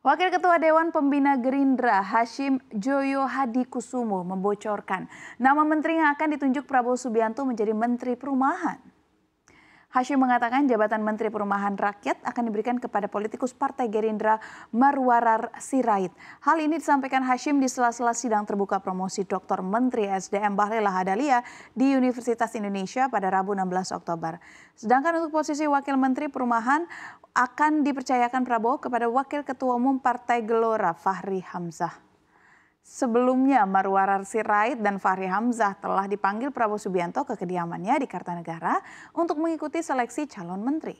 Wakil Ketua Dewan Pembina Gerindra Hashim Joyo Hadi Kusumo membocorkan nama menteri yang akan ditunjuk Prabowo Subianto menjadi Menteri Perumahan. Hashim mengatakan jabatan Menteri Perumahan Rakyat akan diberikan kepada politikus Partai Gerindra Marwarar Sirait. Hal ini disampaikan Hashim di sela-sela sidang terbuka promosi Dr. Menteri SDM Bahlil Lahadalia di Universitas Indonesia pada Rabu 16 Oktober. Sedangkan untuk posisi Wakil Menteri Perumahan akan dipercayakan Prabowo kepada Wakil Ketua Umum Partai Gelora Fahri Hamzah. Sebelumnya, Marwarar Sirait dan Fahri Hamzah telah dipanggil Prabowo Subianto ke kediamannya di Kartanegara untuk mengikuti seleksi calon menteri.